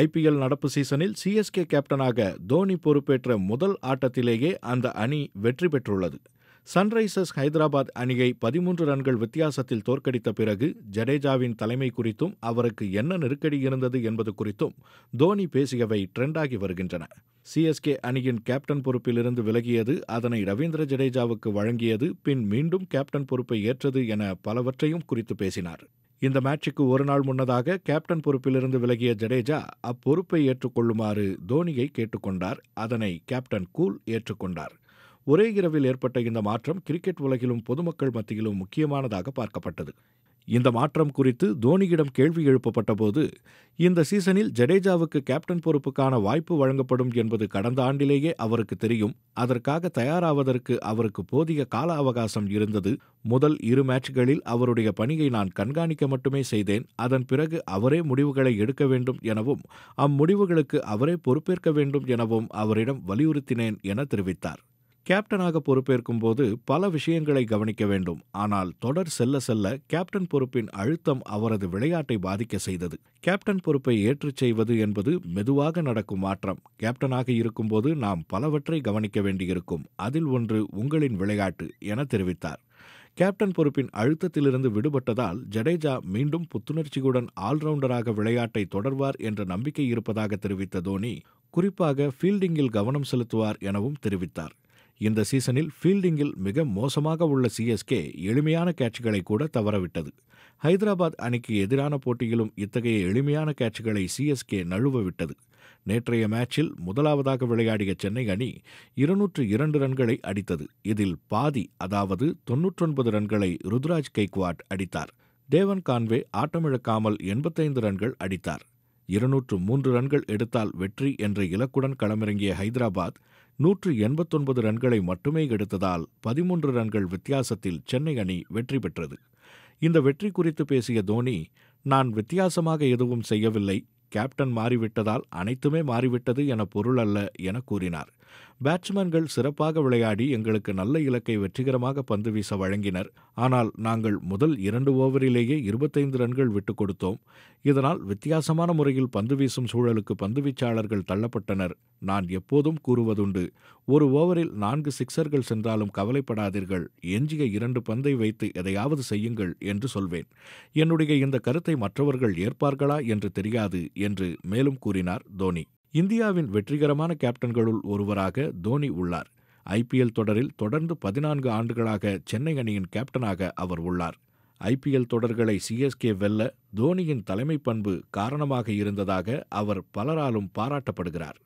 IPL நடப்பு சீசனில் CSK கேப்டனாக தோனி பொறுப்பேற்ற முதல் ஆட்டத்திலேயே அந்த அணி வெற்றி பெற்றுள்ளது சன்ரைசர்ஸ் ஹைதராபாத் அணியை பதிமூன்று ரன்கள் வித்தியாசத்தில் தோற்கடித்த பிறகு ஜடேஜாவின் தலைமை குறித்தும் அவருக்கு என்ன நெருக்கடி இருந்தது என்பது குறித்தும் தோனி பேசியவை ட்ரெண்டாகி வருகின்றன சிஎஸ்கே அணியின் கேப்டன் பொறுப்பிலிருந்து விலகியது அதனை ரவீந்திர ஜடேஜாவுக்கு வழங்கியது பின் மீண்டும் கேப்டன் பொறுப்பை ஏற்றது என பலவற்றையும் குறித்து பேசினார் இந்த மேட்சுக்கு ஒரு நாள் முன்னதாக கேப்டன் பொறுப்பிலிருந்து விலகிய ஜடேஜா அப்பொறுப்பை ஏற்றுக்கொள்ளுமாறு தோனியை கேட்டுக்கொண்டார் அதனை கேப்டன் கூல் ஏற்றுக்கொண்டார் ஒரே இரவில் ஏற்பட்ட இந்த மாற்றம் கிரிக்கெட் உலகிலும் பொதுமக்கள் மத்தியிலும் முக்கியமானதாக பார்க்கப்பட்டது இந்த மாற்றம் குறித்து தோனியிடம் கேள்வி எழுப்பப்பட்டபோது இந்த சீசனில் ஜடேஜாவுக்கு கேப்டன் பொறுப்புக்கான வாய்ப்பு வழங்கப்படும் என்பது கடந்த ஆண்டிலேயே அவருக்கு தெரியும் அதற்காக தயாராவதற்கு அவருக்கு போதிய கால அவகாசம் இருந்தது முதல் இரு மேட்ச்களில் அவருடைய பணியை நான் கண்காணிக்க மட்டுமே செய்தேன் அதன் பிறகு அவரே முடிவுகளை எடுக்க வேண்டும் எனவும் அம்முடிவுகளுக்கு அவரே பொறுப்பேற்க வேண்டும் எனவும் அவரிடம் வலியுறுத்தினேன் என தெரிவித்தார் கேப்டனாக பொறுப்பேற்கும் போது பல விஷயங்களை கவனிக்க வேண்டும் ஆனால் தொடர் செல்ல செல்ல கேப்டன் பொறுப்பின் அழுத்தம் அவரது விளையாட்டை பாதிக்க செய்தது கேப்டன் பொறுப்பை ஏற்றுச் செய்வது என்பது மெதுவாக நடக்கும் மாற்றம் கேப்டனாக இருக்கும்போது நாம் பலவற்றை கவனிக்க வேண்டியிருக்கும் அதில் ஒன்று உங்களின் விளையாட்டு என தெரிவித்தார் கேப்டன் பொறுப்பின் அழுத்தத்திலிருந்து விடுபட்டதால் ஜடேஜா மீண்டும் புத்துணர்ச்சியுடன் ஆல்ரவுண்டராக விளையாட்டை தொடர்வார் என்ற நம்பிக்கை இருப்பதாக தெரிவித்த தோனி குறிப்பாக ஃபீல்டிங்கில் கவனம் செலுத்துவார் எனவும் தெரிவித்தார் இந்த சீசனில் ஃபீல்டிங்கில் மிக மோசமாக உள்ள சிஎஸ்கே எளிமையான கேட்சுகளை கூட தவறவிட்டது ஹைதராபாத் அணிக்கு எதிரான போட்டியிலும் இத்தகைய எளிமையான கேட்சுகளை சிஎஸ்கே நழுவ விட்டது நேற்றைய மேட்சில் முதலாவதாக விளையாடிய சென்னை அணி இருநூற்று இரண்டு ரன்களை அடித்தது இதில் பாதி அதாவது தொன்னூற்றொன்பது ரன்களை ருத்ராஜ் கெய்க்வாட் அடித்தார் தேவன் கான்வே ஆட்டமிழக்காமல் எண்பத்தைந்து ரன்கள் அடித்தார் இருநூற்று மூன்று ரன்கள் எடுத்தால் வெற்றி என்ற இலக்குடன் களமிறங்கிய ஹைதராபாத் நூற்று எண்பத்தொன்பது ரன்களை மட்டுமே எடுத்ததால் பதிமூன்று ரன்கள் வித்தியாசத்தில் சென்னை அணி வெற்றி பெற்றது இந்த வெற்றி குறித்து பேசிய தோனி நான் வித்தியாசமாக எதுவும் செய்யவில்லை கேப்டன் மாறிவிட்டதால் அனைத்துமே மாறிவிட்டது என பொருள் அல்ல என கூறினார் பேட்ஸ்மேன்கள் சிறப்பாக விளையாடி எங்களுக்கு நல்ல இலக்கை வெற்றிகரமாக பந்து வீச வழங்கினர் ஆனால் நாங்கள் முதல் இரண்டு ஓவரிலேயே இருபத்தைந்து ரன்கள் விட்டுக் கொடுத்தோம் இதனால் வித்தியாசமான முறையில் பந்து வீசும் சூழலுக்கு பந்து வீச்சாளர்கள் தள்ளப்பட்டனர் நான் எப்போதும் கூறுவதுண்டு ஒரு ஓவரில் நான்கு சிக்சர்கள் சென்றாலும் கவலைப்படாதீர்கள் எஞ்சிய இரண்டு பந்தை வைத்து எதையாவது செய்யுங்கள் என்று சொல்வேன் என்னுடைய இந்த கருத்தை மற்றவர்கள் ஏற்பார்களா என்று தெரியாது என்று மேலும் கூறினார் தோனி இந்தியாவின் வெற்றிகரமான கேப்டன்களுள் ஒருவராக தோனி உள்ளார் ஐபிஎல் தொடரில் தொடர்ந்து பதினான்கு ஆண்டுகளாக சென்னை அணியின் கேப்டனாக அவர் உள்ளார் ஐபிஎல் தொடர்களை சிஎஸ்கே வெல்ல தோனியின் தலைமை பண்பு காரணமாக இருந்ததாக அவர் பலராலும் பாராட்டப்படுகிறார்